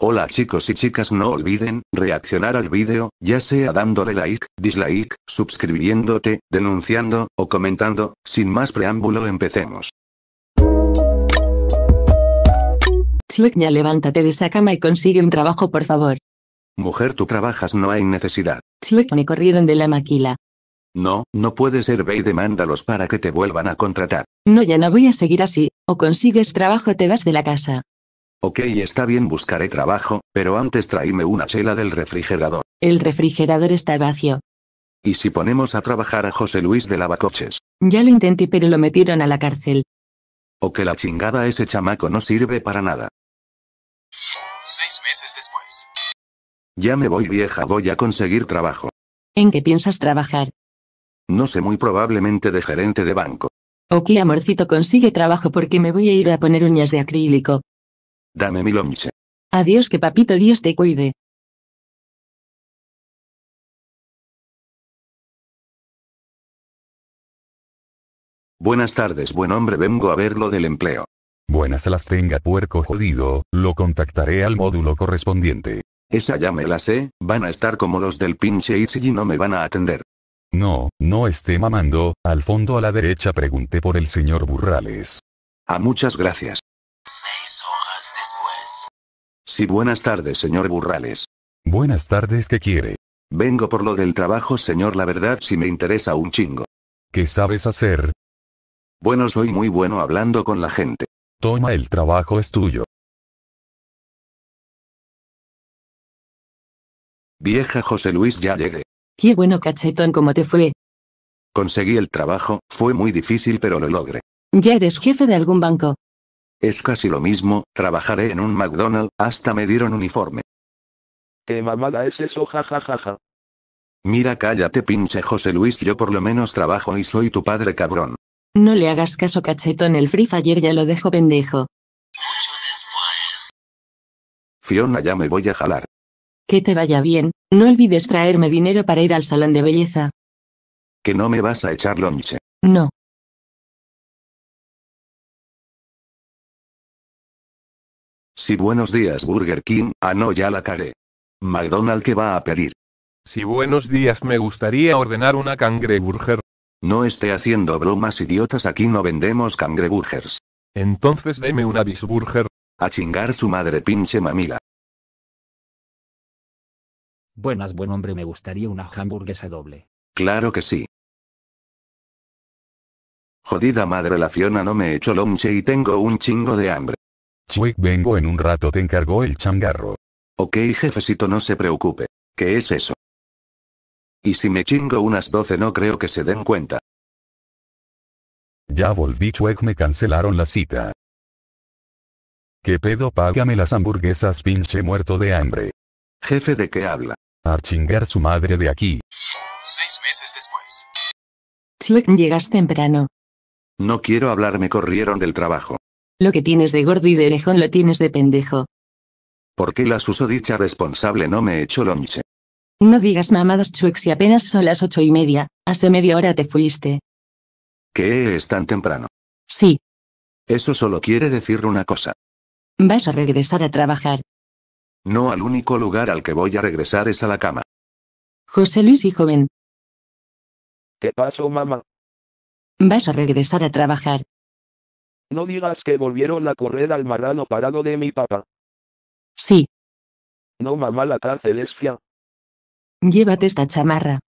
Hola chicos y chicas no olviden, reaccionar al vídeo, ya sea dándole like, dislike, suscribiéndote, denunciando, o comentando, sin más preámbulo empecemos. ya levántate de esa cama y consigue un trabajo por favor. Mujer tú trabajas no hay necesidad. ya me corrieron de la maquila. No, no puede ser ve y demándalos para que te vuelvan a contratar. No ya no voy a seguir así, o consigues trabajo te vas de la casa. Ok, está bien, buscaré trabajo, pero antes traíme una chela del refrigerador. El refrigerador está vacío. ¿Y si ponemos a trabajar a José Luis de Lavacoches? Ya lo intenté, pero lo metieron a la cárcel. O que la chingada ese chamaco no sirve para nada. Seis meses después. Ya me voy vieja, voy a conseguir trabajo. ¿En qué piensas trabajar? No sé, muy probablemente de gerente de banco. Ok, amorcito, consigue trabajo porque me voy a ir a poner uñas de acrílico. Dame mi lonche. Adiós que papito Dios te cuide. Buenas tardes, buen hombre, vengo a ver lo del empleo. Buenas las tenga puerco jodido, lo contactaré al módulo correspondiente. Esa ya me la sé, van a estar como los del pinche Itzy y no me van a atender. No, no esté mamando, al fondo a la derecha pregunté por el señor Burrales. A ah, muchas gracias. Sí, buenas tardes, señor Burrales. Buenas tardes, ¿qué quiere? Vengo por lo del trabajo, señor, la verdad si me interesa un chingo. ¿Qué sabes hacer? Bueno, soy muy bueno hablando con la gente. Toma, el trabajo es tuyo. Vieja José Luis, ya llegué. Qué bueno cachetón, ¿cómo te fue? Conseguí el trabajo, fue muy difícil pero lo logré. ¿Ya eres jefe de algún banco? Es casi lo mismo, trabajaré en un McDonald's, hasta me dieron uniforme. ¿Qué mamada es eso? jajajaja. Ja, Mira, cállate, pinche José Luis, yo por lo menos trabajo y soy tu padre, cabrón. No le hagas caso, cachetón, el Free Fire ya lo dejo pendejo. Mucho después. Fiona, ya me voy a jalar. Que te vaya bien, no olvides traerme dinero para ir al salón de belleza. Que no me vas a echar lonche. No. Si buenos días Burger King, ah no ya la cagué. McDonald que va a pedir. Si buenos días me gustaría ordenar una cangreburger. No esté haciendo bromas idiotas aquí no vendemos cangreburgers. Entonces deme una bisburger. A chingar su madre pinche mamila. Buenas buen hombre me gustaría una hamburguesa doble. Claro que sí. Jodida madre la Fiona no me echo lonche y tengo un chingo de hambre. Chuik vengo en un rato te encargó el changarro. Ok jefecito no se preocupe. ¿Qué es eso? Y si me chingo unas 12 no creo que se den cuenta. Ya volví Chuek me cancelaron la cita. ¿Qué pedo págame las hamburguesas pinche muerto de hambre? Jefe de qué habla? A chingar su madre de aquí. Seis meses después. Chuek llegas temprano. No quiero hablar me corrieron del trabajo. Lo que tienes de gordo y de orejón lo tienes de pendejo. ¿Por qué la dicha responsable no me echó lonche? No digas mamadas chuex y apenas son las ocho y media, hace media hora te fuiste. ¿Qué es tan temprano? Sí. Eso solo quiere decir una cosa. Vas a regresar a trabajar. No al único lugar al que voy a regresar es a la cama. José Luis y joven. ¿Qué pasó, mamá? Vas a regresar a trabajar. No digas que volvieron a correr al marrano parado de mi papá. Sí. No mamá la cárcel es fia. Llévate esta chamarra.